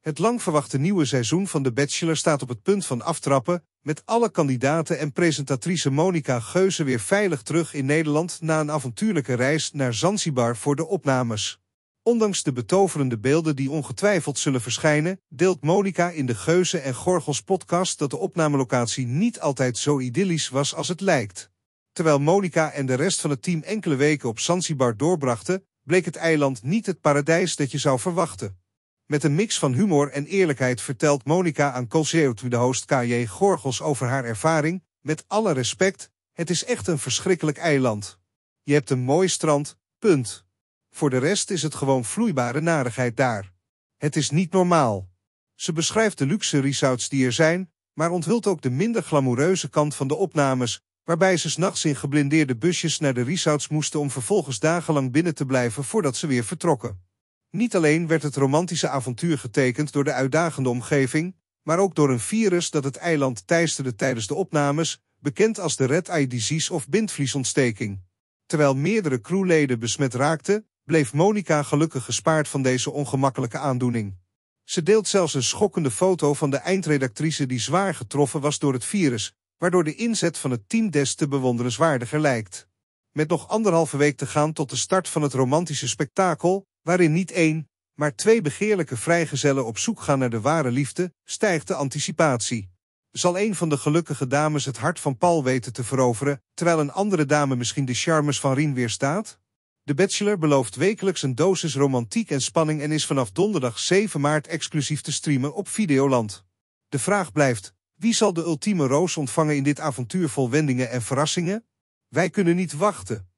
Het lang verwachte nieuwe seizoen van The Bachelor staat op het punt van aftrappen, met alle kandidaten en presentatrice Monica Geuze weer veilig terug in Nederland na een avontuurlijke reis naar Zanzibar voor de opnames. Ondanks de betoverende beelden die ongetwijfeld zullen verschijnen, deelt Monika in de Geuze en Gorgels podcast dat de opnamelocatie niet altijd zo idyllisch was als het lijkt. Terwijl Monika en de rest van het team enkele weken op Zanzibar doorbrachten, bleek het eiland niet het paradijs dat je zou verwachten. Met een mix van humor en eerlijkheid vertelt Monica aan Colseotu de host K.J. Gorgels over haar ervaring. Met alle respect, het is echt een verschrikkelijk eiland. Je hebt een mooi strand, punt. Voor de rest is het gewoon vloeibare narigheid daar. Het is niet normaal. Ze beschrijft de luxe resorts die er zijn, maar onthult ook de minder glamoureuze kant van de opnames, waarbij ze s'nachts in geblindeerde busjes naar de resorts moesten om vervolgens dagenlang binnen te blijven voordat ze weer vertrokken. Niet alleen werd het romantische avontuur getekend door de uitdagende omgeving, maar ook door een virus dat het eiland teisterde tijdens de opnames, bekend als de Red Eye Disease of bindvliesontsteking. Terwijl meerdere crewleden besmet raakten, bleef Monica gelukkig gespaard van deze ongemakkelijke aandoening. Ze deelt zelfs een schokkende foto van de eindredactrice die zwaar getroffen was door het virus, waardoor de inzet van het team des te bewonderenswaardiger lijkt. Met nog anderhalve week te gaan tot de start van het romantische spektakel, waarin niet één, maar twee begeerlijke vrijgezellen op zoek gaan naar de ware liefde, stijgt de anticipatie. Zal een van de gelukkige dames het hart van Paul weten te veroveren, terwijl een andere dame misschien de charmes van Rien weerstaat? De Bachelor belooft wekelijks een dosis romantiek en spanning en is vanaf donderdag 7 maart exclusief te streamen op Videoland. De vraag blijft, wie zal de ultieme roos ontvangen in dit avontuur vol wendingen en verrassingen? Wij kunnen niet wachten.